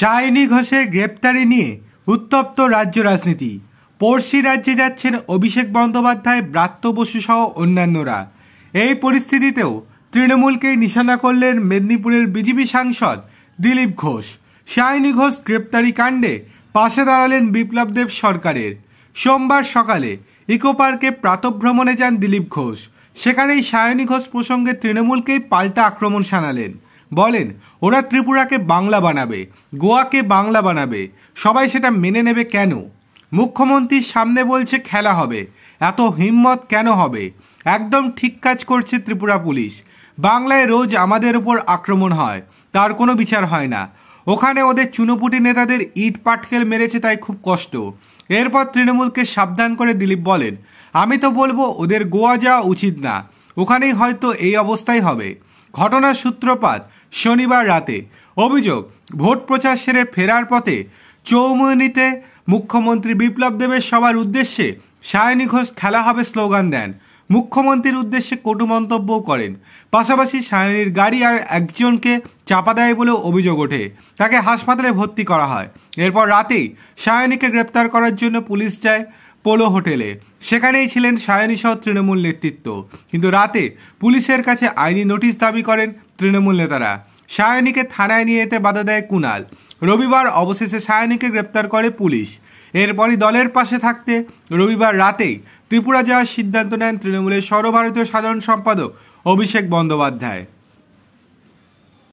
শাহিনী ঘোষের গ্রেপ্তারি নিয়ে উত্তপ্ত রাজ্য রাজনীতি পড়শি রাজ্যে যাচ্ছেন অভিষেক বন্দ্যোপাধ্যায় ব্রাত্য বসু সহ অন্যান্যরা এই পরিস্থিতিতেও তৃণমূলকে নিশানা করলেন মেদিনীপুরের বিজেপি সাংসদ দিলীপ ঘোষ শাহিনী ঘোষ গ্রেপ্তারি কাণ্ডে পাশে দাঁড়ালেন বিপ্লব দেব সরকারের সোমবার সকালে ইকো পার্কে প্রাতভ্রমণে যান দিলীপ ঘোষ সেখানেই সায়নী ঘোষ প্রসঙ্গে তৃণমূলকেই পাল্টা আক্রমণ শানালেন বলেন ওরা ত্রিপুরাকে বাংলা বানাবে গোয়াকে বাংলা বানাবে সবাই সেটা মেনে নেবে কেন মুখ্যমন্ত্রীর সামনে বলছে খেলা হবে এত হিম্মত কেন হবে একদম ঠিক কাজ করছে ত্রিপুরা পুলিশ বাংলায় রোজ আমাদের উপর আক্রমণ হয় তার কোনো বিচার হয় না ওখানে ওদের চুনোপুটি নেতাদের ইট পাটকেল মেরেছে তাই খুব কষ্ট এরপর তৃণমূলকে সাবধান করে দিলীপ বলেন আমি তো বলবো ওদের গোয়া যাওয়া উচিত না ওখানেই হয়তো এই অবস্থাই হবে ঘটনার সূত্রপাত শনিবার রাতে অভিযোগ ভোট প্রচার সেরে ফেরার পথে চৌমনিতে মুখ্যমন্ত্রী বিপ্লব দেবের সবার উদ্দেশ্যে সায়নী ঘোষ খেলা হবে স্লোগান দেন মুখ্যমন্ত্রীর উদ্দেশ্যে কটু মন্তব্য করেন পাশাপাশি সায়নীর গাড়ি আর একজনকে চাপা দেয় বলেও অভিযোগ ওঠে তাকে হাসপাতালে ভর্তি করা হয় এরপর রাতেই সায়নীকে গ্রেপ্তার করার জন্য পুলিশ যায় পোলো হোটেলে সেখানেই ছিলেন সায়নীসহ তৃণমূল নেতৃত্ব কিন্তু রাতে পুলিশের কাছে আইনি নোটিশ দাবি করেন তৃণমূল নেতারা সায়নীকে থানায় নিয়ে যেতে বাধা দেয় কুনাল রবিবার অবশেষে সায়নীকে গ্রেপ্তার করে পুলিশ এরপরই দলের পাশে থাকতে রবিবার রাতেই ত্রিপুরা যাওয়ার সিদ্ধান্ত নেন তৃণমূলের সর্বভারতীয় সাধারণ সম্পাদক অভিষেক বন্দ্যোপাধ্যায়